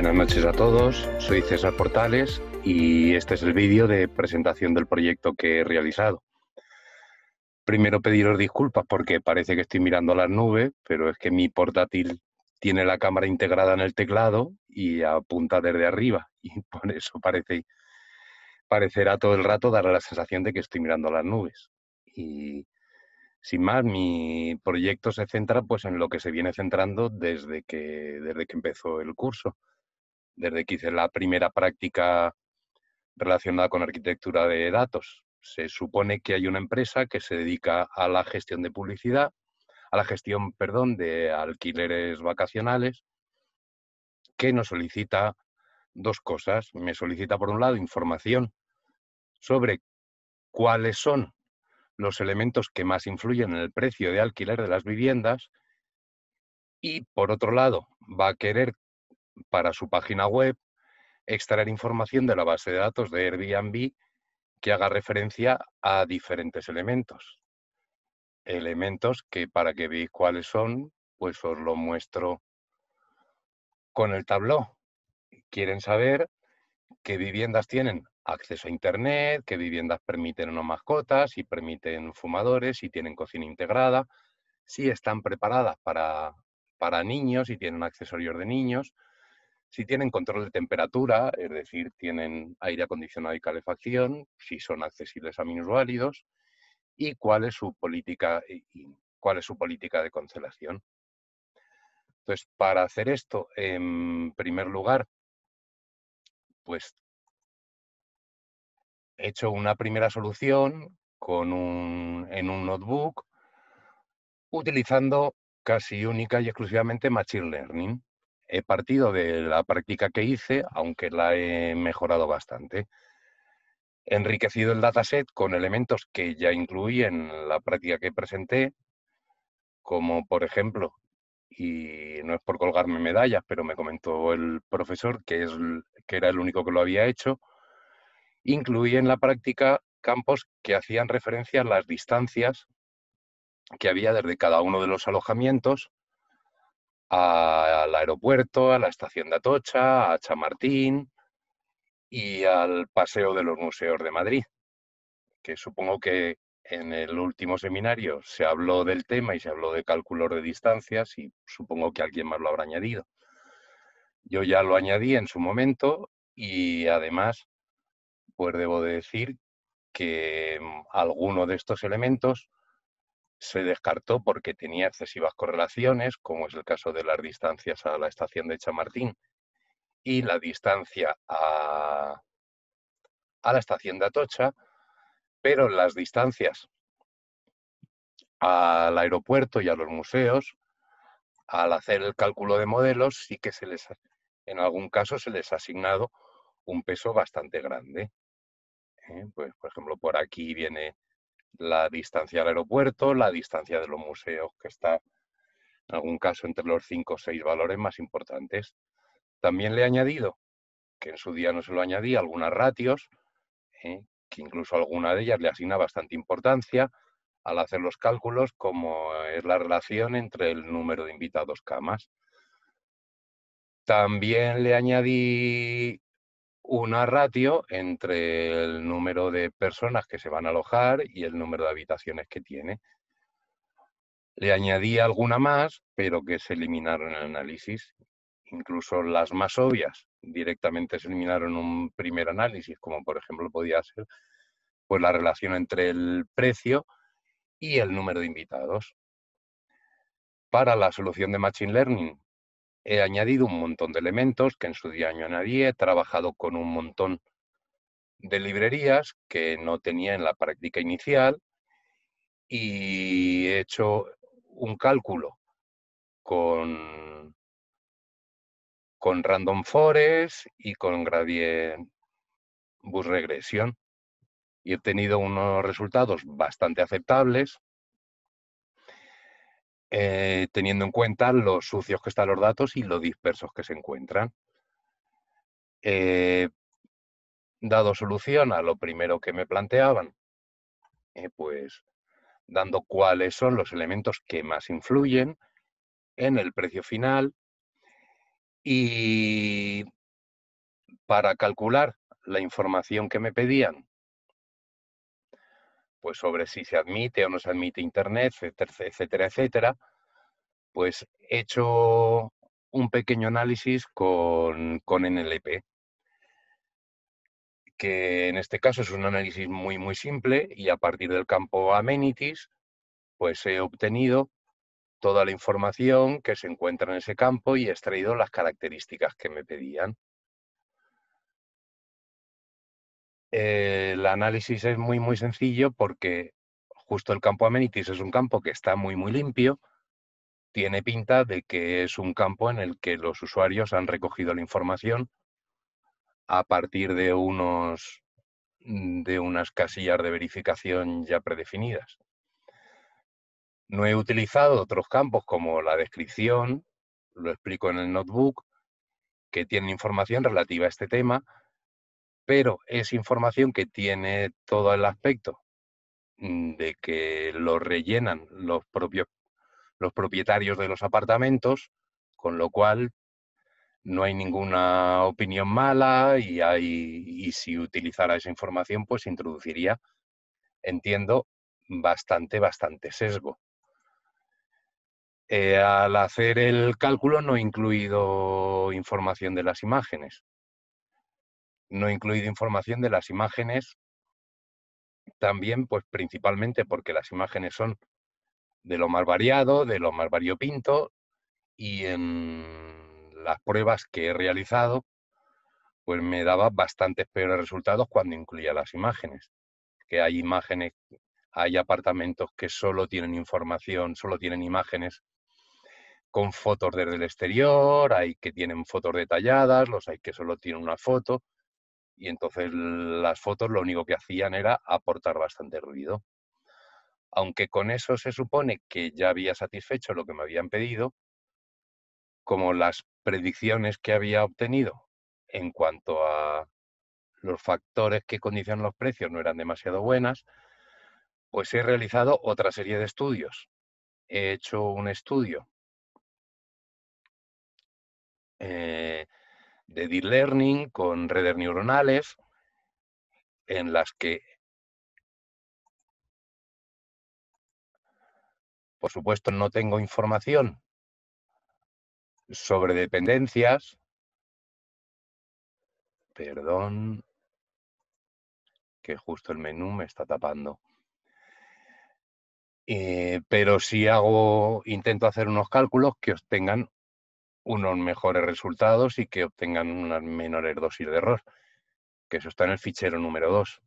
Buenas noches a todos, soy César Portales y este es el vídeo de presentación del proyecto que he realizado. Primero pediros disculpas porque parece que estoy mirando a las nubes, pero es que mi portátil tiene la cámara integrada en el teclado y apunta desde arriba y por eso parece, parecerá todo el rato dar la sensación de que estoy mirando a las nubes. Y sin más, mi proyecto se centra pues en lo que se viene centrando desde que, desde que empezó el curso, desde que hice la primera práctica relacionada con arquitectura de datos. Se supone que hay una empresa que se dedica a la gestión de publicidad, a la gestión, perdón, de alquileres vacacionales, que nos solicita dos cosas. Me solicita, por un lado, información sobre cuáles son los elementos que más influyen en el precio de alquiler de las viviendas y, por otro lado, va a querer para su página web extraer información de la base de datos de Airbnb que haga referencia a diferentes elementos. Elementos que para que veáis cuáles son, pues os lo muestro con el tabló. Quieren saber qué viviendas tienen acceso a Internet, qué viviendas permiten o no mascotas, si permiten fumadores, si tienen cocina integrada, si están preparadas para, para niños, si tienen accesorios de niños, si tienen control de temperatura, es decir, tienen aire acondicionado y calefacción, si son accesibles a minusválidos y cuál es su política eh, cuál es su política de cancelación. Entonces, para hacer esto, en primer lugar, pues he hecho una primera solución en un notebook utilizando casi única y exclusivamente Machine Learning he partido de la práctica que hice, aunque la he mejorado bastante. He enriquecido el dataset con elementos que ya incluí en la práctica que presenté, como por ejemplo, y no es por colgarme medallas, pero me comentó el profesor que, es, que era el único que lo había hecho, incluí en la práctica campos que hacían referencia a las distancias que había desde cada uno de los alojamientos al aeropuerto, a la estación de Atocha, a Chamartín y al Paseo de los Museos de Madrid, que supongo que en el último seminario se habló del tema y se habló de cálculo de distancias y supongo que alguien más lo habrá añadido. Yo ya lo añadí en su momento y además, pues debo decir que mm, alguno de estos elementos se descartó porque tenía excesivas correlaciones, como es el caso de las distancias a la estación de Chamartín y la distancia a, la estación de Atocha, pero las distancias al aeropuerto y a los museos, al hacer el cálculo de modelos, sí que se les, en algún caso se les ha asignado un peso bastante grande. ¿eh? Pues, por ejemplo, por aquí viene la distancia al aeropuerto, la distancia de los museos, que está en algún caso entre los cinco o seis valores más importantes. También le he añadido, que en su día no se lo añadí, algunas ratios, ¿eh? que incluso alguna de ellas le asigna bastante importancia al hacer los cálculos, como es la relación entre el número de invitados camas. También le añadí una ratio entre el número de personas que se van a alojar y el número de habitaciones que tiene. Le añadí alguna más, pero que se eliminaron en el análisis. Incluso las más obvias directamente se eliminaron en un primer análisis, como por ejemplo podía ser pues, la relación entre el precio y el número de invitados. Para la solución de Machine Learning he añadido un montón de elementos que en su día año nadie, he trabajado con un montón de librerías que no tenía en la práctica inicial y he hecho un cálculo con, con Random Forest y con Gradient Bus regresión y he tenido unos resultados bastante aceptables eh, teniendo en cuenta los sucios que están los datos y los dispersos que se encuentran. Eh, dado solución a lo primero que me planteaban, eh, pues dando cuáles son los elementos que más influyen en el precio final y para calcular la información que me pedían pues sobre si se admite o no se admite Internet, etcétera, etcétera, pues he hecho un pequeño análisis con, con NLP, que en este caso es un análisis muy, muy simple y a partir del campo amenities, pues he obtenido toda la información que se encuentra en ese campo y he extraído las características que me pedían. Eh, el análisis es muy, muy sencillo porque justo el campo Amenitis es un campo que está muy, muy limpio. Tiene pinta de que es un campo en el que los usuarios han recogido la información a partir de unos mm, de unas casillas de verificación ya predefinidas. No he utilizado otros campos como la descripción, lo explico en el notebook, que tienen información relativa a este tema, pero es información que tiene todo el aspecto mm, de que lo rellenan los propios los propietarios de los apartamentos, con lo cual no hay ninguna opinión mala y, si utilizara esa información, pues introduciría, entiendo, bastante, bastante sesgo. Eh, al hacer el cálculo no he incluido información de las imágenes, no he incluido información de las imágenes, también, pues principalmente porque las imágenes son de lo más variado, de lo más variopinto, y en las pruebas que he realizado, pues me daba bastantes peores resultados cuando incluía las imágenes. Que hay imágenes, hay apartamentos que solo tienen información, solo tienen imágenes con fotos desde el exterior, hay que tienen fotos detalladas, los hay que solo tienen una foto y entonces las fotos lo único que hacían era aportar bastante ruido. Aunque con eso se supone que ya había satisfecho lo que me habían pedido, como las predicciones que había obtenido en cuanto a los factores que condicionan los precios no eran demasiado buenas, pues he realizado otra serie de estudios. He hecho un estudio eh, de deep learning con redes neuronales en las que, por supuesto, no tengo información sobre dependencias. Perdón, que justo el menú me está tapando. Eh, pero si hago, intento hacer unos cálculos que tengan unos mejores resultados y que obtengan unas menores dosis de error, que eso está en el fichero número 2.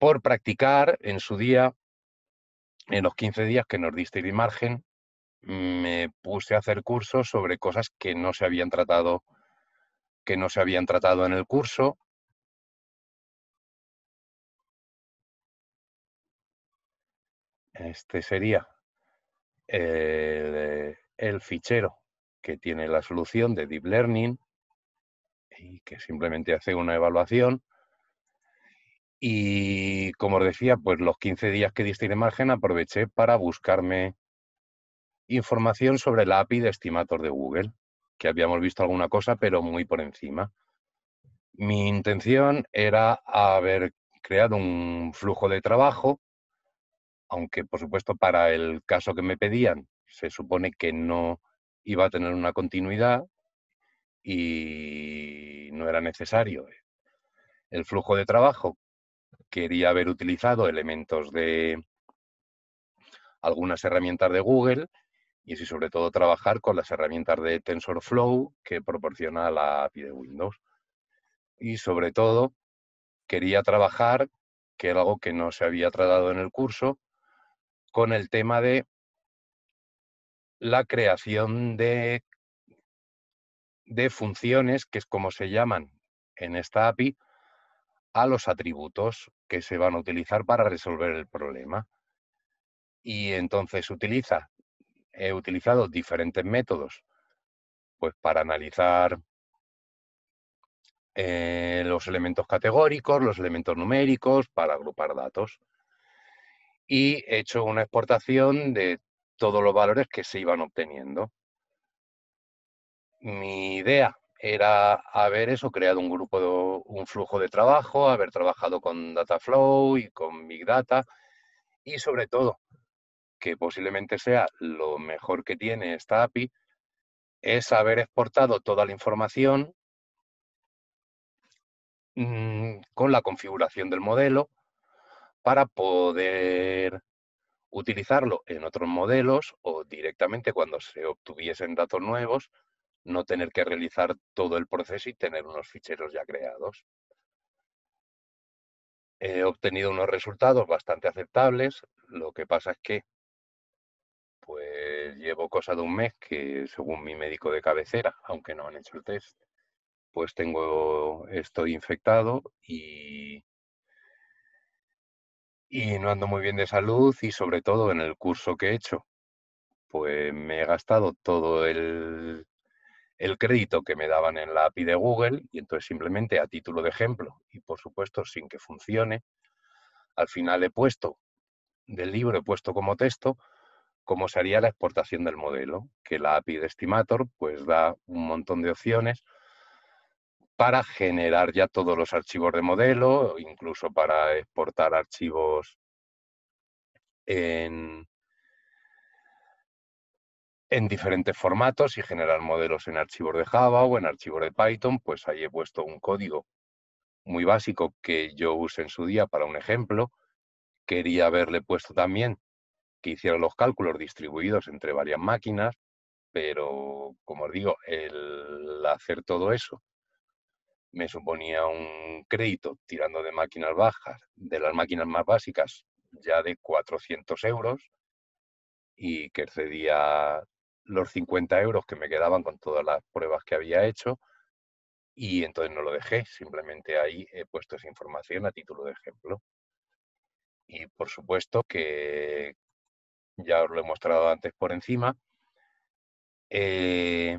Por practicar en su día, en los 15 días que nos diste el margen, me puse a hacer cursos sobre cosas que no se habían tratado que no se habían tratado en el curso este sería el, fichero que tiene la solución de Deep Learning y que simplemente hace una evaluación. Y como os decía, pues los 15 días que diste de margen aproveché para buscarme información sobre la API de estimator de Google, que habíamos visto alguna cosa, pero muy por encima. Mi intención era haber creado un flujo de trabajo, aunque por supuesto para el caso que me pedían se supone que no iba a tener una continuidad y no era necesario. ¿eh? El flujo de trabajo quería haber utilizado elementos de algunas herramientas de Google y sobre todo trabajar con las herramientas de TensorFlow que proporciona la API de Windows. Y sobre todo quería trabajar, que era algo que no se había tratado en el curso, con el tema de la creación de, de funciones, que es como se llaman en esta API, a los atributos que se van a utilizar para resolver el problema. Y entonces utiliza, he utilizado diferentes métodos pues para analizar eh, los elementos categóricos, los elementos numéricos, para agrupar datos. Y he hecho una exportación de todos los valores que se iban obteniendo. Mi idea era haber eso, creado un grupo, de, un flujo de trabajo, haber trabajado con Dataflow y con Big Data y sobre todo, que posiblemente sea lo mejor que tiene esta API, es haber exportado toda la información mm, con la configuración del modelo para poder utilizarlo en otros modelos o directamente cuando se obtuviesen datos nuevos, no tener que realizar todo el proceso y tener unos ficheros ya creados. He obtenido unos resultados bastante aceptables, lo que pasa es que pues llevo cosa de un mes que según mi médico de cabecera, aunque no han hecho el test, pues tengo estoy infectado y y no ando muy bien de salud y sobre todo en el curso que he hecho, pues me he gastado todo el, crédito que me daban en la API de Google y entonces simplemente a título de ejemplo y por supuesto sin que funcione, al final he puesto del libro, he puesto como texto cómo sería la exportación del modelo, que la API de Estimator pues da un montón de opciones para generar ya todos los archivos de modelo, incluso para exportar archivos en, diferentes formatos y generar modelos en archivos de Java o en archivos de Python, pues ahí he puesto un código muy básico que yo usé en su día para un ejemplo. Quería haberle puesto también que hiciera los cálculos distribuidos entre varias máquinas, pero como os digo, el hacer todo eso me suponía un crédito tirando de máquinas bajas, de las máquinas más básicas, ya de 400 euros y que cedía los 50 euros que me quedaban con todas las pruebas que había hecho y entonces no lo dejé, simplemente ahí he puesto esa información a título de ejemplo. Y por supuesto que ya os lo he mostrado antes por encima, eh,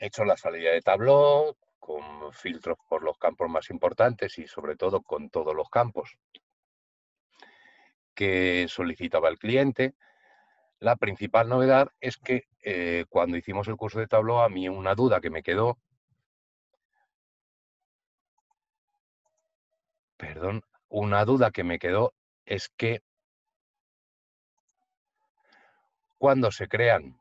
hecho la salida de tabló, con filtros por los campos más importantes y sobre todo con todos los campos que solicitaba el cliente. La principal novedad es que eh, cuando hicimos el curso de tabló, a mí una duda que me quedó, perdón, una duda que me quedó es que cuando se crean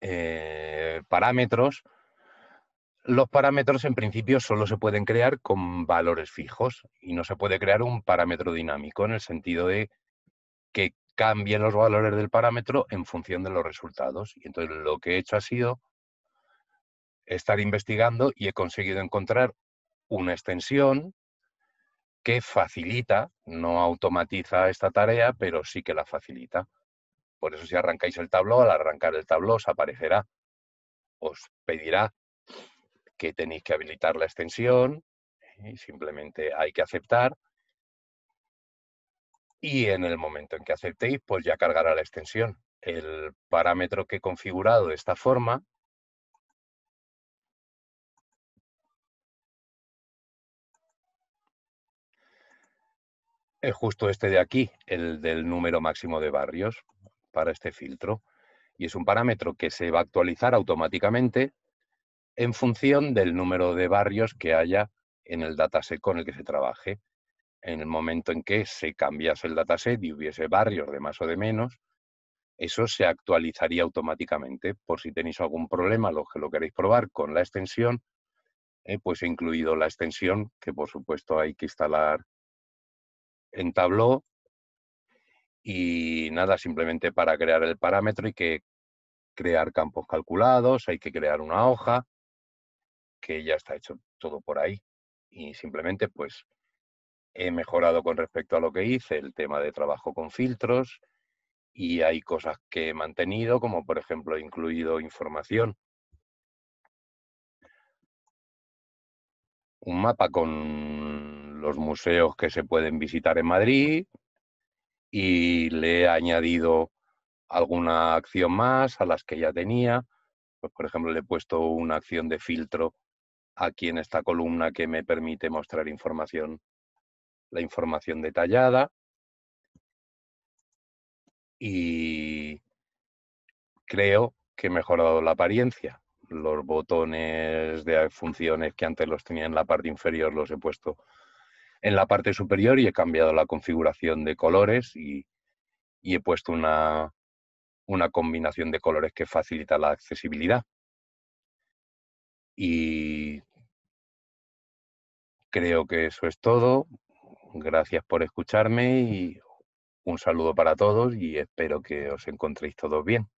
eh, parámetros, los parámetros en principio solo se pueden crear con valores fijos y no se puede crear un parámetro dinámico en el sentido de que cambien los valores del parámetro en función de los resultados. Y entonces lo que he hecho ha sido estar investigando y he conseguido encontrar una extensión que facilita, no automatiza esta tarea, pero sí que la facilita. Por eso si arrancáis el tabló, al arrancar el tabló os aparecerá, os pedirá que tenéis que habilitar la extensión y ¿eh? simplemente hay que aceptar. Y en el momento en que aceptéis, pues ya cargará la extensión. El parámetro que he configurado de esta forma es justo este de aquí, el del número máximo de barrios para este filtro. Y es un parámetro que se va a actualizar automáticamente en función del número de barrios que haya en el dataset con el que se trabaje. En el momento en que se cambiase el dataset y hubiese barrios de más o de menos, eso se actualizaría automáticamente. Por si tenéis algún problema, lo que lo queréis probar con la extensión, eh, pues he incluido la extensión, que por supuesto hay que instalar en Tableau y nada, simplemente para crear el parámetro hay que crear campos calculados, hay que crear una hoja, que ya está hecho todo por ahí. Y simplemente pues he mejorado con respecto a lo que hice el tema de trabajo con filtros y hay cosas que he mantenido, como por ejemplo he incluido información. Un mapa con los museos que se pueden visitar en Madrid, y le he añadido alguna acción más a las que ya tenía. Pues, por ejemplo, le he puesto una acción de filtro aquí en esta columna que me permite mostrar información, la información detallada. Y creo que he mejorado la apariencia. Los botones de funciones que antes los tenía en la parte inferior los he puesto en la parte superior y he cambiado la configuración de colores y, he puesto una, una combinación de colores que facilita la accesibilidad. Y creo que eso es todo. Gracias por escucharme y un saludo para todos y espero que os encontréis todos bien.